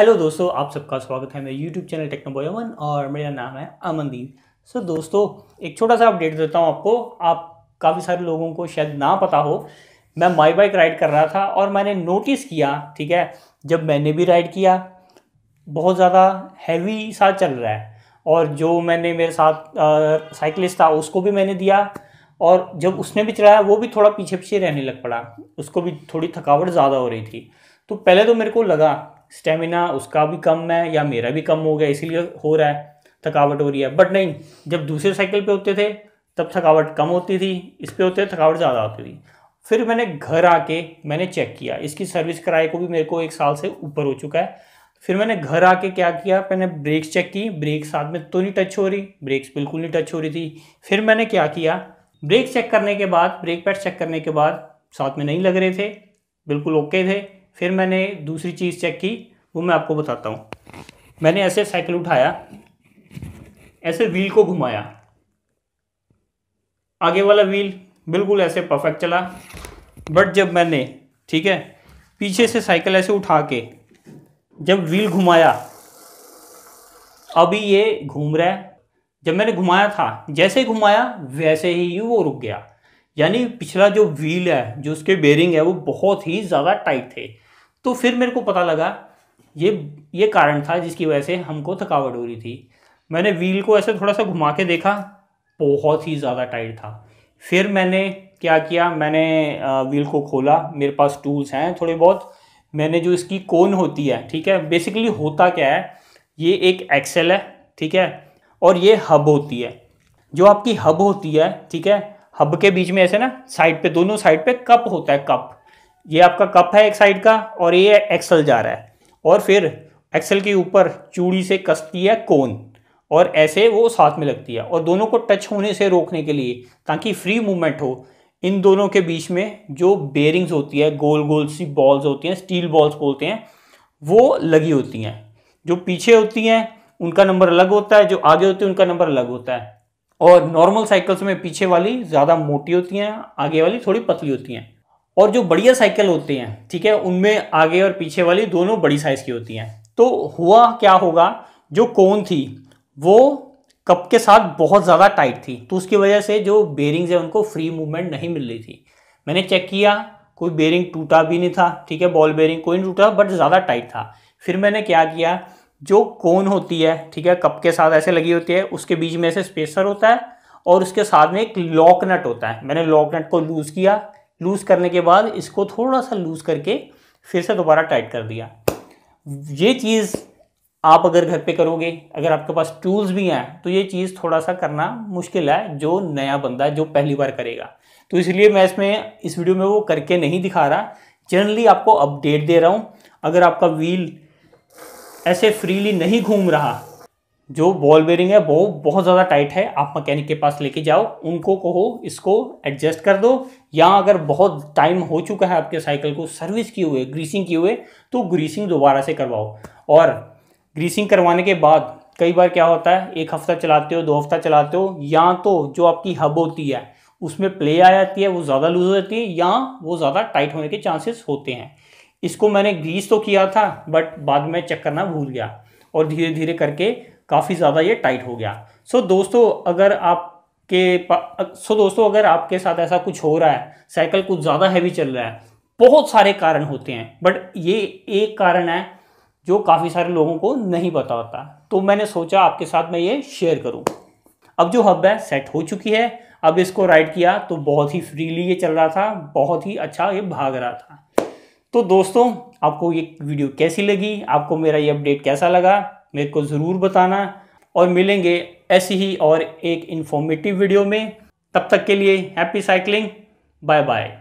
hello दोस्तों आप सबका स्वागत है मेरे यूट्यूब चैनल टेक्नोबॉय अमन और मेरा नाम है अमनदीप सो so, दोस्तों एक छोटा सा अपडेट देता हूँ आपको आप काफ़ी सारे लोगों को शायद ना पता हो मैं माई बाइक राइड कर रहा था और मैंने नोटिस किया ठीक है जब मैंने भी राइड किया बहुत ज़्यादा हैवी सा चल रहा है और जो मैंने मेरे साथ साइकिलिस्ट था उसको भी मैंने दिया और जब उसने भी चलाया वो भी थोड़ा पीछे पीछे रहने लग पड़ा उसको भी थोड़ी थकावट ज़्यादा हो रही थी तो पहले तो मेरे को लगा स्टेमिना उसका भी कम है या मेरा भी कम हो गया इसीलिए हो रहा है थकावट हो रही है बट नहीं जब दूसरे साइकिल पे होते थे तब थकावट कम होती थी इस पर होते थकावट ज़्यादा होती थी फिर मैंने घर आके मैंने चेक किया इसकी सर्विस कराए को भी मेरे को एक साल से ऊपर हो चुका है फिर मैंने घर आके क्या किया मैंने ब्रेक्स चेक की ब्रेक साथ में तो नहीं टच हो रही ब्रेक्स बिल्कुल नहीं टच हो रही थी फिर मैंने क्या किया ब्रेक चेक करने के बाद ब्रेक पैड चेक करने के बाद साथ में नहीं लग रहे थे बिल्कुल ओके थे फिर मैंने दूसरी चीज़ चेक की वो मैं आपको बताता हूँ मैंने ऐसे साइकिल उठाया ऐसे व्हील को घुमाया आगे वाला व्हील बिल्कुल ऐसे परफेक्ट चला बट जब मैंने ठीक है पीछे से साइकिल ऐसे उठा के जब व्हील घुमाया अभी ये घूम रहा है जब मैंने घुमाया था जैसे घुमाया वैसे ही वो रुक गया यानी पिछला जो व्हील है जो उसके बेरिंग है वो बहुत ही ज़्यादा टाइट थे तो फिर मेरे को पता लगा ये ये कारण था जिसकी वजह से हमको थकावट हो रही थी मैंने व्हील को ऐसे थोड़ा सा घुमा के देखा बहुत ही ज़्यादा टाइट था फिर मैंने क्या किया मैंने व्हील को खोला मेरे पास टूल्स हैं थोड़े बहुत मैंने जो इसकी कोन होती है ठीक है बेसिकली होता क्या है ये एक एक्सेल है ठीक है और ये हब होती है जो आपकी हब होती है ठीक है हब के बीच में ऐसे ना साइड पे दोनों साइड पे कप होता है कप ये आपका कप है एक साइड का और ये एक्सल जा रहा है और फिर एक्सल के ऊपर चूड़ी से कसती है कोन और ऐसे वो साथ में लगती है और दोनों को टच होने से रोकने के लिए ताकि फ्री मूवमेंट हो इन दोनों के बीच में जो बेरिंग्स होती है गोल गोल सी बॉल्स होती हैं स्टील बॉल्स बोलते हैं वो लगी होती हैं जो पीछे होती हैं उनका नंबर अलग होता है जो आगे होती है उनका नंबर अलग होता है और नॉर्मल साइकिल्स में पीछे वाली ज़्यादा मोटी होती हैं आगे वाली थोड़ी पतली होती हैं और जो बढ़िया साइकिल होते हैं ठीक है उनमें आगे और पीछे वाली दोनों बड़ी साइज की होती हैं तो हुआ क्या होगा जो कोन थी वो कप के साथ बहुत ज़्यादा टाइट थी तो उसकी वजह से जो बेरिंग्स हैं उनको फ्री मूवमेंट नहीं मिल रही थी मैंने चेक किया कोई बेरिंग टूटा भी नहीं था ठीक है बॉल बेरिंग कोई नहीं टूटा बट ज़्यादा टाइट था फिर मैंने क्या किया जो कोन होती है ठीक है कप के साथ ऐसे लगी होती है उसके बीच में ऐसे स्पेसर होता है और उसके साथ में एक लॉक नट होता है मैंने लॉक नट को लूज़ किया लूज़ करने के बाद इसको थोड़ा सा लूज़ करके फिर से दोबारा टाइट कर दिया ये चीज़ आप अगर घर पे करोगे अगर आपके पास टूल्स भी हैं तो ये चीज़ थोड़ा सा करना मुश्किल है जो नया बंदा है जो पहली बार करेगा तो इसलिए मैं इसमें इस वीडियो में वो करके नहीं दिखा रहा जनरली आपको अपडेट दे रहा हूँ अगर आपका व्हील ऐसे फ्रीली नहीं घूम रहा जो बॉल बेरिंग है वो बहुत ज़्यादा टाइट है आप मैकेनिक के पास लेके जाओ उनको कहो इसको एडजस्ट कर दो या अगर बहुत टाइम हो चुका है आपके साइकिल को सर्विस किए हुए ग्रीसिंग किए हुए तो ग्रीसिंग दोबारा से करवाओ और ग्रीसिंग करवाने के बाद कई बार क्या होता है एक हफ्ता चलाते हो दो हफ्ता चलाते हो या तो जो आपकी हब होती है उसमें प्ले आ जाती है वो ज़्यादा लूज हो जाती है या वो ज़्यादा टाइट होने के चांसेस होते हैं इसको मैंने ग्रीस तो किया था बट बाद में चेक करना भूल गया और धीरे धीरे करके काफ़ी ज़्यादा ये टाइट हो गया सो so, दोस्तों अगर आपके पा सो so, दोस्तों अगर आपके साथ ऐसा कुछ हो रहा है साइकिल कुछ ज़्यादा हैवी चल रहा है बहुत सारे कारण होते हैं बट ये एक कारण है जो काफ़ी सारे लोगों को नहीं पता होता तो मैंने सोचा आपके साथ मैं ये शेयर करूँ अब जो हब है सेट हो चुकी है अब इसको राइड किया तो बहुत ही फ्रीली ये चल रहा था बहुत ही अच्छा ये भाग रहा था तो दोस्तों आपको ये वीडियो कैसी लगी आपको मेरा ये अपडेट कैसा लगा मेरे को ज़रूर बताना और मिलेंगे ऐसी ही और एक इन्फॉर्मेटिव वीडियो में तब तक के लिए हैप्पी साइकिलिंग बाय बाय